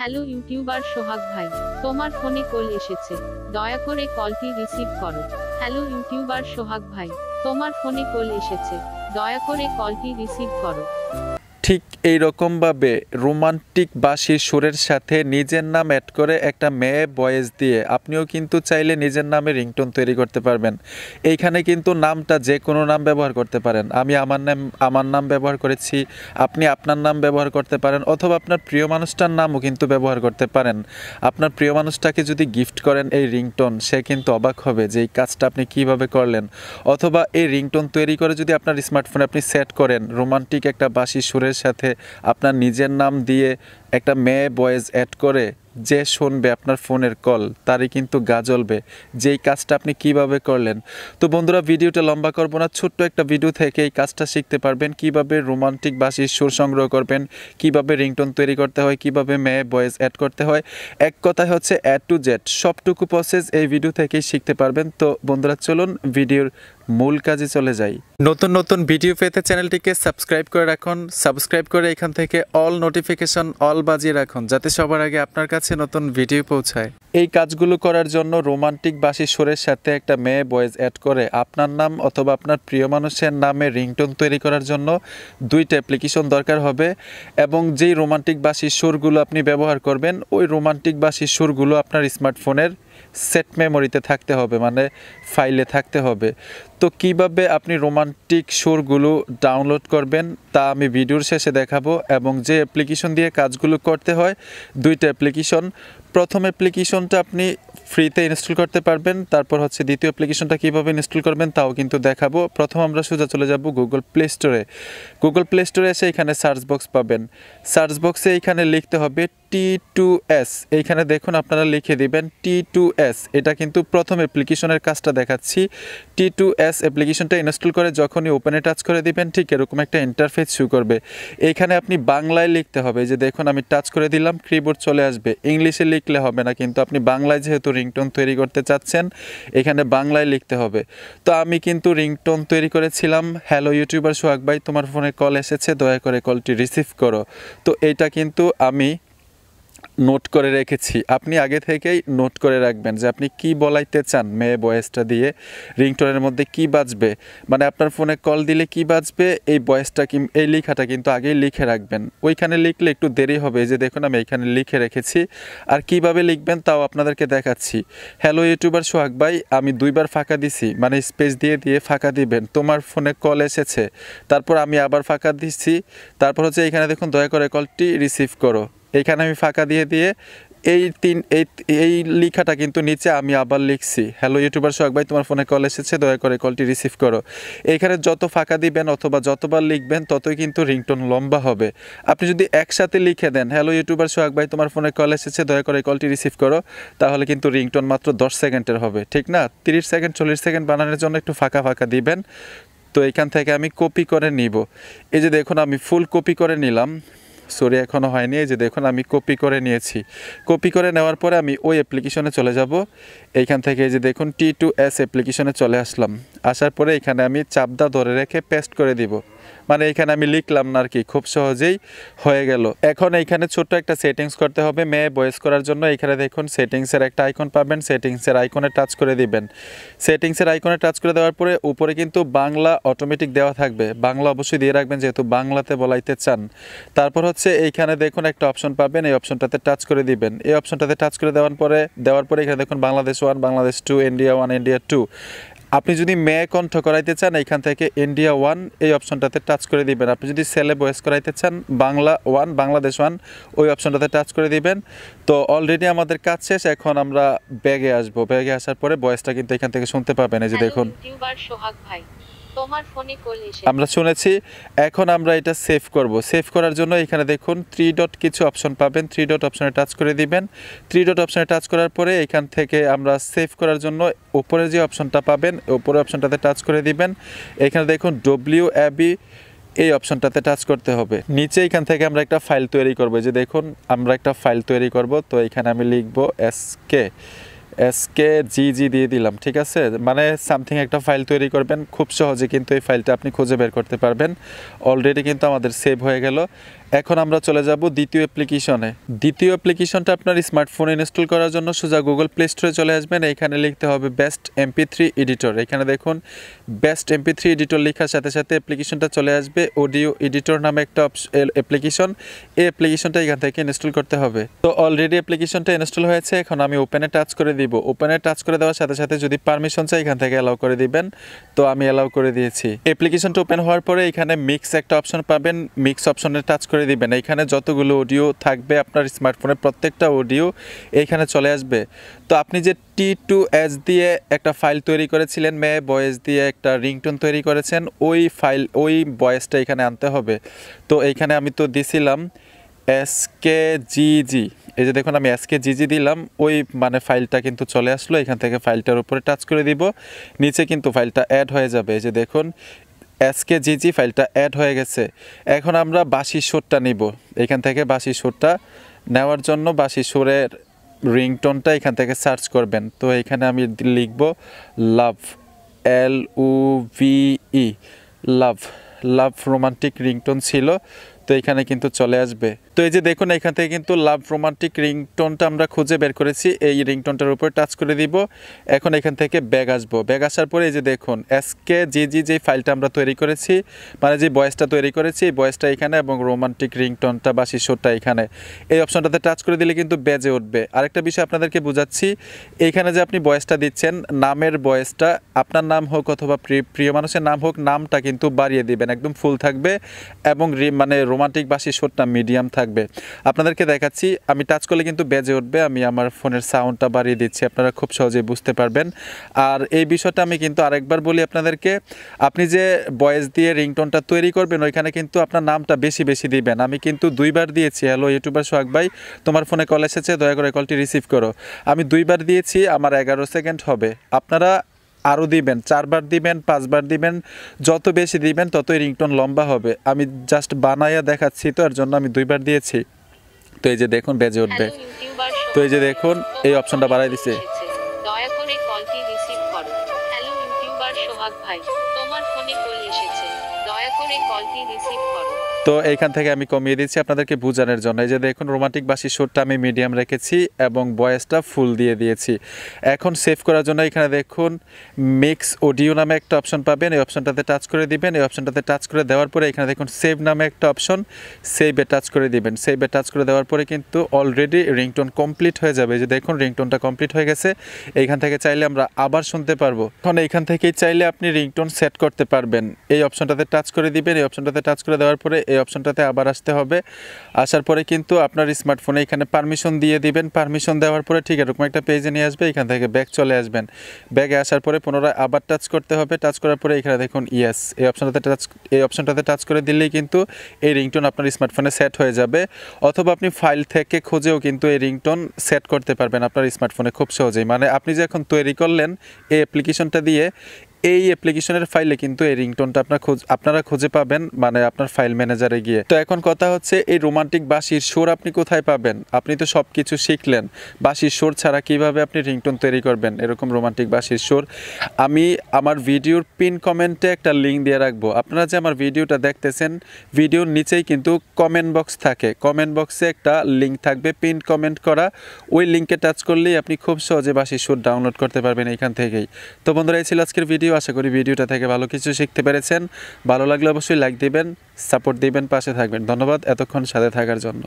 hello YouTuber সোহাগ ভাই তোমার ফোনে কল এসেছে দয়া করে কলটি রিসিভ করো হ্যালো ইউটিউবার সোহাগ ভাই তোমার ফোনে কল এসেছে দয়া করে কলটি রিসিভ করো ঠিক এই রকমভাবে রোমান্টিক বা সুরের সাথে নিজের নাম অ্যাড করে একটা মেয়ে বয়েস দিয়ে আপনিও কিন্তু চাইলে নিজের নামে রিংটোন তৈরি করতে পারবেন এইখানে কিন্তু নামটা যে কোনো নাম ব্যবহার করতে পারেন আমি আমার নাম আমার নাম ব্যবহার করেছি আপনি আপনার নাম ব্যবহার করতে পারেন অথবা আপনার প্রিয় মানুষটার নামও কিন্তু ব্যবহার করতে পারেন আপনার প্রিয় মানুষটাকে যদি গিফট করেন এই রিংটোন সে কিন্তু অবাক হবে যে এই কাজটা আপনি কিভাবে করলেন অথবা এই রিংটোন তৈরি করে যদি আপনার স্মার্টফোনে আপনি সেট করেন রোমান্টিক একটা বাসি সুরের সাথে আপনার নিজের নাম দিয়ে একটা মেয়ে বয়েজ অ্যাড করে যে শুনবে আপনার ফোনের কল তারই কিন্তু গা জ্বলবে যেই কাজটা আপনি কিভাবে করলেন তো বন্ধুরা ভিডিওটা লম্বা করবো না ছোট্ট একটা ভিডিও থেকে এই কাজটা শিখতে পারবেন কিভাবে রোমান্টিক বাসির সুর সংগ্রহ করবেন কিভাবে রিংটোন তৈরি করতে হয় কিভাবে মেয়ে বয়েজ অ্যাড করতে হয় এক কথায় হচ্ছে অ্যাড টু জেড সবটুকু প্রসেস এই ভিডিও থেকেই শিখতে পারবেন তো বন্ধুরা চলুন ভিডিওর মূল কাজে চলে যাই নতুন নতুন ভিডিও পেতে চ্যানেলটিকে সাবস্ক্রাইব করে রাখুন সাবস্ক্রাইব করে এখান থেকে অল নোটিফিকেশন অল বাজিয়ে রাখুন যাতে সবার আগে আপনার কাছে নতুন ভিডিও পৌঁছায় এই কাজগুলো করার জন্য রোমান্টিক বাসি সুরের সাথে একটা মেয়ে বয়েজ অ্যাড করে আপনার নাম অথবা আপনার প্রিয় মানুষের নামে রিংটোন তৈরি করার জন্য দুইটা অ্যাপ্লিকেশন দরকার হবে এবং যেই রোমান্টিক বাসি সুরগুলো আপনি ব্যবহার করবেন ওই রোমান্টিক বাসি সুরগুলো আপনার স্মার্টফোনের সেট মেমোরিতে থাকতে হবে মানে ফাইলে থাকতে হবে তো কিভাবে আপনি রোমান্টিক সুরগুলো ডাউনলোড করবেন তা আমি ভিডিওর শেষে দেখাবো এবং যে অ্যাপ্লিকেশন দিয়ে কাজগুলো করতে হয় দুইটা অ্যাপ্লিকেশন প্রথম অ্যাপ্লিকেশনটা আপনি ফ্রিতে ইনস্টল করতে পারবেন তারপর হচ্ছে দ্বিতীয় অ্যাপ্লিকেশনটা কীভাবে ইনস্টল করবেন তাও কিন্তু দেখাবো প্রথম আমরা সোজা চলে যাব গুগল প্লে স্টোরে গুগল প্লে স্টোরে এসে এখানে সার্চ বক্স পাবেন সার্চ বক্সে এখানে লিখতে হবে টি টু এস এইখানে দেখুন আপনারা লিখে দিবেন টি টু এস এটা কিন্তু প্রথম অ্যাপ্লিকেশনের কাজটা দেখাচ্ছি টি টু এস অ্যাপ্লিকেশনটা ইনস্টল করে যখনই ওপেনে টাচ করে দিবেন ঠিক এরকম একটা ইন্টারফেস শু করবে এইখানে আপনি বাংলায় লিখতে হবে যে দেখুন আমি টাচ করে দিলাম কিবোর্ড চলে আসবে ইংলিশে লিখলে হবে না কিন্তু আপনি বাংলায় যেহেতু রিংটোন তৈরি করতে চাচ্ছেন এখানে বাংলায় লিখতে হবে তো আমি কিন্তু রিংটোন তৈরি করেছিলাম হ্যালো ইউটিউবার সোহাগ ভাই তোমার ফোনে কল এসেছে দয়া করে কলটি রিসিভ করো তো এটা কিন্তু আমি নোট করে রেখেছি আপনি আগে থেকেই নোট করে রাখবেন যে আপনি কি বলাইতে চান মেয়ে বয়েসটা দিয়ে রিংটোনের মধ্যে কি বাজবে মানে আপনার ফোনে কল দিলে কি বাজবে এই বয়েসটা কি এই লেখাটা কিন্তু আগেই লিখে রাখবেন ওইখানে লিখলে একটু দেরি হবে যে দেখুন আমি এখানে লিখে রেখেছি আর কিভাবে লিখবেন তাও আপনাদেরকে দেখাচ্ছি হ্যালো ইউটিউবার সোহাগ ভাই আমি দুইবার ফাঁকা দিছি মানে স্পেস দিয়ে দিয়ে ফাঁকা দিবেন তোমার ফোনে কল এসেছে তারপর আমি আবার ফাঁকা দিচ্ছি তারপর হচ্ছে এখানে দেখুন দয়া করে কলটি রিসিভ করো এখানে আমি ফাঁকা দিয়ে দিয়ে এই তিন এই এই লেখাটা কিন্তু নিচে আমি আবার লিখছি হ্যালো ইউটিউবার সোহাগ ভাই তোমার ফোনে কল এসেছে দয়া করে কলটি রিসিভ করো এখানে যত ফাঁকা দিবেন অথবা যতবার লিখবেন ততই কিন্তু রিংটোন লম্বা হবে আপনি যদি একসাথে লিখে দেন হ্যালো ইউটিউবার সোহাগ ভাই তোমার ফোনে কল এসেছে দয়া করে কলটি রিসিভ করো তাহলে কিন্তু রিংটোন মাত্র দশ সেকেন্ডের হবে ঠিক না তিরিশ সেকেন্ড চল্লিশ সেকেন্ড বানানোর জন্য একটু ফাঁকা ফাঁকা দিবেন তো এখান থেকে আমি কপি করে নিব এই যে দেখুন আমি ফুল কপি করে নিলাম স্টোরি এখনও হয়নি যে দেখুন আমি কপি করে নিয়েছি কপি করে নেওয়ার পরে আমি ওই অ্যাপ্লিকেশনে চলে যাব এইখান থেকে যে দেখুন টি টু এস অ্যাপ্লিকেশনে চলে আসলাম আসার পরে এখানে আমি চাপদা ধরে রেখে পেস্ট করে দিব মানে এখানে আমি লিখলাম না আর কি খুব সহজেই হয়ে গেল এখন এইখানে ছোট্ট একটা সেটিংস করতে হবে মেয়ে বয়েস করার জন্য এখানে দেখুন সেটিংসের একটা আইকন পাবেন সেটিংসের আইকনে টাচ করে দিবেন সেটিংসের আইকনে টাচ করে দেওয়ার পরে উপরে কিন্তু বাংলা অটোমেটিক দেওয়া থাকবে বাংলা অবশ্যই দিয়ে রাখবেন যেহেতু বাংলাতে বলাইতে চান তারপর হচ্ছে এইখানে দেখুন একটা অপশন পাবেন এই অপশনটাতে টাচ করে দিবেন এই অপশনটাতে টাচ করে দেওয়ার পরে দেওয়ার পরে এখানে দেখুন Bangladesh one Bangladesh two India one India two আপনি যদি মেয়ে কণ্ঠ করাইতে চান এখান থেকে ইন্ডিয়া ওয়ান এই অপশনটাতে টাচ করে দিবেন আপনি যদি সেলে বয়েস করাইতে চান বাংলা ওয়ান বাংলাদেশ ওয়ান ওই অপশনটাতে টাচ করে দিবেন তো অলরেডি আমাদের কাজ শেষ এখন আমরা ব্যাগে আসবো ব্যাগে আসার পরে বয়েসটা কিন্তু এখান থেকে শুনতে পাবেন এই যে দেখুন সোহাগ ভাই তোমার ফোনে কল এসে আমরা শুনেছি এখন আমরা এটা সেভ করব সেভ করার জন্য এখানে দেখুন থ্রি ডট কিছু অপশন পাবেন থ্রি ডট অপশনে টাচ করে দিবেন থ্রি ডট অপশনে টাচ করার পরে এখান থেকে আমরা সেভ করার জন্য উপরে যে অপশনটা পাবেন উপরে অপশনটাতে টাচ করে দিবেন এখানে দেখুন ডব্লিউ অ্যাবি এই অপশনটাতে টাচ করতে হবে নিচে এখান থেকে আমরা একটা ফাইল তৈরি করব যে দেখুন আমরা একটা ফাইল তৈরি করব তো এখানে আমি লিখব এস কে এসকে জি জি দিয়ে দিলাম ঠিক আছে মানে সামথিং একটা ফাইল তৈরি করবেন খুব সহজে কিন্তু এই ফাইলটা আপনি খুঁজে বের করতে পারবেন অলরেডি কিন্তু আমাদের সেভ হয়ে গেল এখন আমরা চলে যাব দ্বিতীয় অ্যাপ্লিকেশনে দ্বিতীয় অ্যাপ্লিকেশনটা আপনার স্মার্টফোনে ইনস্টল করার জন্য সোজা গুগল প্লে স্টোরে চলে আসবেন এখানে লিখতে হবে বেস্ট এমপি থ্রি এডিটর এখানে দেখুন বেস্ট এমপি থ্রি এডিটর লেখার সাথে সাথে অ্যাপ্লিকেশনটা চলে আসবে অডিও এডিটর নামে একটা অ্যাপ্লিকেশন এই অ্যাপ্লিকেশনটা এখান থেকে ইনস্টল করতে হবে তো অলরেডি অ্যাপ্লিকেশনটা ইনস্টল হয়েছে এখন আমি ওপেনে টাচ করে দিব ওপেনে টাচ করে দেওয়ার সাথে সাথে যদি পারমিশন চাই এখান থেকে অ্যালাউ করে দিবেন তো আমি অ্যালাউ করে দিয়েছি অ্যাপ্লিকেশনটা ওপেন হওয়ার পরে এখানে মিক্স একটা অপশন পাবেন মিক্স অপশনে টাচ করে করে দিবেন এইখানে যতগুলো অডিও থাকবে আপনার স্মার্টফোনের প্রত্যেকটা অডিও এইখানে চলে আসবে তো আপনি যে টি টু এস দিয়ে একটা ফাইল তৈরি করেছিলেন মেয়ে বয়েস দিয়ে একটা রিংটোন তৈরি করেছেন ওই ফাইল ওই বয়েসটা এখানে আনতে হবে তো এইখানে আমি তো দিছিলাম এসকে জিজি এই যে দেখুন আমি এসকে জিজি দিলাম ওই মানে ফাইলটা কিন্তু চলে আসলো এখান থেকে ফাইলটার উপরে টাচ করে দিব নিচে কিন্তু ফাইলটা অ্যাড হয়ে যাবে এই যে দেখুন এসকে জিজি ফাইলটা অ্যাড হয়ে গেছে এখন আমরা বাসি সুরটা নিব এখান থেকে বাসি সুরটা নেওয়ার জন্য বাসি সুরের রিংটোনটা এখান থেকে সার্চ করবেন তো এখানে আমি লিখব love L O V E love love romantic ringtone ছিল তো এখানে কিন্তু চলে আসবে তো এই যে দেখুন এখান থেকে কিন্তু লাভ রোমান্টিক রিংটোনটা আমরা খুঁজে বের করেছি এই রিংটোনটার উপরে টাচ করে দিব এখন এখান থেকে ব্যাগ আসবো ব্যাগ আসার পরে এই যে দেখুন এসকে জি জি যে ফাইলটা আমরা তৈরি করেছি মানে যে বয়েসটা তৈরি করেছি এই বয়েসটা এখানে এবং রোমান্টিক রিংটোনটা বা শিশুরটা এখানে এই অপশনটাতে টাচ করে দিলে কিন্তু বেজে উঠবে আরেকটা বিষয় আপনাদেরকে বুঝাচ্ছি এখানে যে আপনি বয়েসটা দিচ্ছেন নামের বয়েসটা আপনার নাম হোক অথবা প্রিয় মানুষের নাম হোক নামটা কিন্তু বাড়িয়ে দিবেন একদম ফুল থাকবে এবং মানে রোমান্টিক বাসি শিশুরটা মিডিয়াম থাকবে আপনাদেরকে দেখাচ্ছি আমি টাচ করলে কিন্তু বেজে উঠবে আমি আমার ফোনের সাউন্ডটা বাড়িয়ে দিচ্ছি আপনারা খুব সহজে বুঝতে পারবেন আর এই বিষয়টা আমি কিন্তু আরেকবার বলি আপনাদেরকে আপনি যে বয়েস দিয়ে রিংটোনটা তৈরি করবেন ওইখানে কিন্তু আপনার নামটা বেশি বেশি দিবেন আমি কিন্তু দুইবার দিয়েছি হ্যালো ইউটিউবার সোহাগ ভাই তোমার ফোনে কল এসেছে দয়া করে কলটি রিসিভ করো আমি দুইবার দিয়েছি আমার এগারো সেকেন্ড হবে আপনারা আরও দিবেন চারবার দিবেন পাঁচবার দিবেন যত বেশি দিবেন ততই রিংটোন লম্বা হবে আমি জাস্ট বানাইয়া দেখাচ্ছি তো এর জন্য আমি দুইবার দিয়েছি তো এই যে দেখুন বেজে উঠবে তো এই যে দেখুন এই অপশনটা বাড়াই দিছে সোহাগ ভাই তোমার ফোনে কল এসেছে দয়া করে কলটি রিসিভ করো তো এইখান থেকে আমি কমিয়ে দিচ্ছি আপনাদেরকে বোঝানোর জন্য এই যে দেখুন রোমান্টিক বাসি সুরটা আমি মিডিয়াম রেখেছি এবং বয়েসটা ফুল দিয়ে দিয়েছি এখন সেভ করার জন্য এখানে দেখুন মিক্স অডিও নামে একটা অপশন পাবেন এই অপশনটাতে টাচ করে দিবেন এই অপশনটাতে টাচ করে দেওয়ার পরে এখানে দেখুন সেভ নামে একটা অপশন সেভে টাচ করে দিবেন সেভে টাচ করে দেওয়ার পরে কিন্তু অলরেডি রিংটোন কমপ্লিট হয়ে যাবে যে দেখুন রিংটোনটা কমপ্লিট হয়ে গেছে এইখান থেকে চাইলে আমরা আবার শুনতে পারবো এখন এইখান থেকেই চাইলে আপনি রিংটোন সেট করতে পারবেন এই অপশনটাতে টাচ করে দিবেন এই অপশনটাতে টাচ করে দেওয়ার পরে এই অপশনটাতে আবার আসতে হবে আসার পরে কিন্তু আপনার স্মার্টফোনে এখানে পারমিশন দিয়ে দিবেন পারমিশন দেওয়ার পরে ঠিক এরকম একটা পেজে নিয়ে আসবে এখান থেকে ব্যাগ চলে আসবেন ব্যাগে আসার পরে পুনরায় আবার টাচ করতে হবে টাচ করার পরে এখানে দেখুন ইয়েস এই অপশনটাতে টাচ এই অপশনটাতে টাচ করে দিলেই কিন্তু এই রিংটোন আপনার স্মার্টফোনে সেট হয়ে যাবে অথবা আপনি ফাইল থেকে খুঁজেও কিন্তু এই রিংটোন সেট করতে পারবেন আপনার স্মার্টফোনে খুব সহজেই মানে আপনি যে এখন তৈরি করলেন এই অ্যাপ্লিকেশনটা দিয়ে এই অ্যাপ্লিকেশনের ফাইলে কিন্তু এই রিংটোনটা আপনার খোঁজ আপনারা খুঁজে পাবেন মানে আপনার ফাইল ম্যানেজারে গিয়ে তো এখন কথা হচ্ছে এই রোমান্টিক বাসির সুর আপনি কোথায় পাবেন আপনি তো সব কিছু শিখলেন বাসির সুর ছাড়া কিভাবে আপনি রিংটোন তৈরি করবেন এরকম রোমান্টিক বাসির সুর আমি আমার ভিডিওর পিন কমেন্টে একটা লিঙ্ক দিয়ে রাখবো আপনারা যে আমার ভিডিওটা দেখতেছেন ভিডিওর নিচেই কিন্তু কমেন্ট বক্স থাকে কমেন্ট বক্সে একটা লিঙ্ক থাকবে পিন কমেন্ট করা ওই লিঙ্কে টাচ করলেই আপনি খুব সহজে বাসির সুর ডাউনলোড করতে পারবেন এখান থেকেই তো বন্ধুরা এই ছিল আজকের ভিডিও ভিডিও আশা করি ভিডিওটা থেকে ভালো কিছু শিখতে পেরেছেন ভালো লাগলে অবশ্যই লাইক দিবেন সাপোর্ট দিবেন পাশে থাকবেন ধন্যবাদ এতক্ষণ সাথে থাকার জন্য